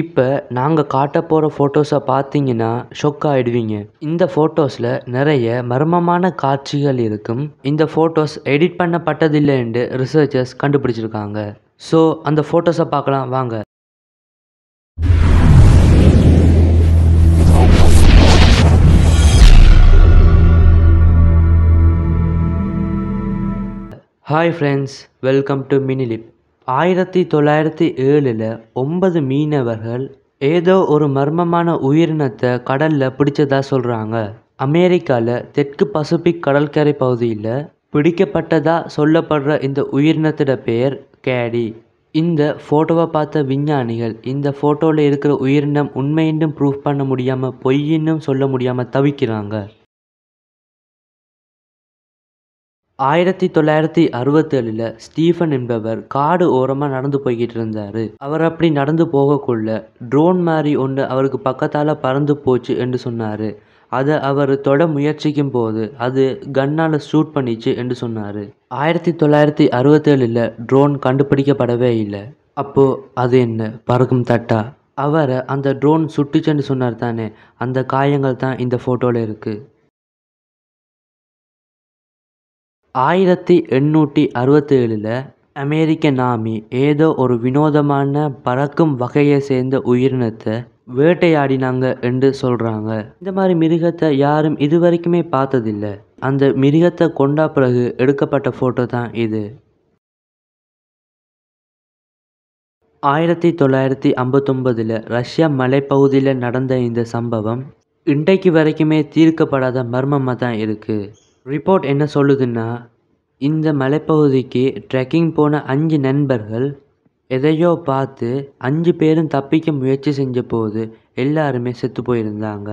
இப்போ நாங்கள் காட்ட போகிற ஃபோட்டோஸை பார்த்தீங்கன்னா ஷொக் ஆகிடுவீங்க இந்த ஃபோட்டோஸில் நிறைய மர்மமான காட்சிகள் இருக்கும் இந்த ஃபோட்டோஸ் எடிட் என்று ரிசர்ச்சர்ஸ் கண்டுபிடிச்சிருக்காங்க ஸோ அந்த ஃபோட்டோஸை பார்க்கலாம் வாங்க ஹாய் ஃப்ரெண்ட்ஸ் வெல்கம் டு மினிலிப் ஆயிரத்தி தொள்ளாயிரத்தி ஏழில் ஒன்பது மீனவர்கள் ஏதோ ஒரு மர்மமான உயிரினத்தை கடலில் பிடிச்சதா சொல்கிறாங்க அமெரிக்காவில் தெற்கு பசிபிக் கடற்கரை பகுதியில் பிடிக்கப்பட்டதா சொல்லப்படுற இந்த உயிரினத்திட பெயர் கேடி இந்த ஃபோட்டோவை பார்த்த விஞ்ஞானிகள் இந்த ஃபோட்டோவில் இருக்கிற உயிரினம் உண்மையின்னும் ப்ரூஃப் பண்ண முடியாமல் பொய்யின்னும் சொல்ல முடியாமல் தவிக்கிறாங்க ஆயிரத்தி தொள்ளாயிரத்தி அறுபத்தேழில் ஸ்டீஃபன் என்பவர் காடு ஓரமாக நடந்து போய்கிட்டு இருந்தார் அவர் அப்படி நடந்து போகக்குள்ள ட்ரோன் மாதிரி ஒன்று அவருக்கு பக்கத்தால் பறந்து போச்சு என்று சொன்னார் அதை அவர் தொட முயற்சிக்கும் போது அது கன்னால் ஷூட் பண்ணிச்சு என்று சொன்னார் ஆயிரத்தி தொள்ளாயிரத்தி அறுபத்தேழில் ட்ரோன் கண்டுபிடிக்கப்படவே இல்லை அப்போது அது என்ன பறக்கும் தட்டா அவரை அந்த ட்ரோன் சுட்டுச்சுன்னு சொன்னார் தானே அந்த காயங்கள் தான் இந்த ஃபோட்டோவில் இருக்குது ஆயிரத்தி எண்ணூற்றி அறுபத்தேழில் அமெரிக்க நாமி ஏதோ ஒரு வினோதமான பறக்கும் வகையை சேர்ந்த உயிரினத்தை வேட்டையாடினாங்க என்று சொல்கிறாங்க இந்த மாதிரி மிருகத்தை யாரும் இது வரைக்குமே பார்த்ததில்ல அந்த மிருகத்தை கொண்டா பிறகு எடுக்கப்பட்ட ஃபோட்டோ தான் இது ஆயிரத்தி தொள்ளாயிரத்தி ஐம்பத்தொம்பதில் ரஷ்யா மலைப்பகுதியில் நடந்த இந்த சம்பவம் இன்றைக்கு வரைக்குமே தீர்க்கப்படாத மர்மமாக தான் இருக்குது ரிப்போர்ட் என்ன சொல்லுதுன்னா இந்த மலைப்பகுதிக்கு ட்ரெக்கிங் போன அஞ்சு நண்பர்கள் எதையோ பார்த்து அஞ்சு பேரும் தப்பிக்க முயற்சி செஞ்ச போது எல்லாருமே செத்து போயிருந்தாங்க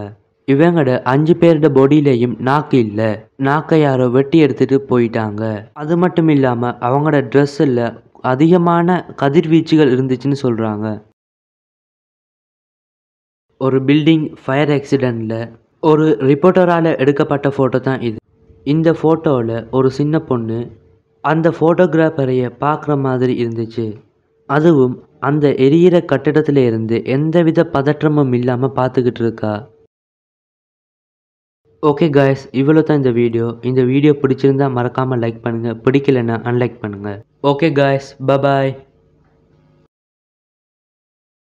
இவங்கட அஞ்சு பேரோட பொடியிலையும் நாக்கு இல்லை நாக்கை யாரோ வெட்டி எடுத்துட்டு போயிட்டாங்க அது மட்டும் இல்லாமல் அவங்களோட ட்ரெஸ்ஸில் அதிகமான கதிர்வீச்சுகள் இருந்துச்சுன்னு சொல்கிறாங்க ஒரு பில்டிங் ஃபயர் ஆக்சிடெண்ட்டில் ஒரு ரிப்போர்ட்டரால் எடுக்கப்பட்ட ஃபோட்டோ தான் இது இந்த ஃபோட்டோவில் ஒரு சின்ன பொண்ணு அந்த ஃபோட்டோகிராஃபரைய பார்க்குற மாதிரி இருந்துச்சு அதுவும் அந்த எரியிற கட்டிடத்துல இருந்து எந்தவித பதற்றமும் இல்லாமல் பார்த்துக்கிட்டு இருக்கா ஓகே காய்ஸ் இவ்வளோ தான் இந்த வீடியோ இந்த வீடியோ பிடிச்சிருந்தா மறக்காமல் லைக் பண்ணுங்கள் பிடிக்கலைன்னா அன்லைக் பண்ணுங்கள் ஓகே காய்ஸ் பபாய்